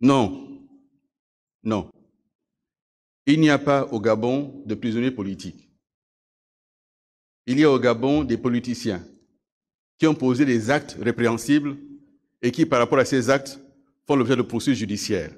Non. Non. Il n'y a pas au Gabon de prisonniers politiques. Il y a au Gabon des politiciens qui ont posé des actes répréhensibles et qui, par rapport à ces actes, font l'objet de poursuites judiciaires.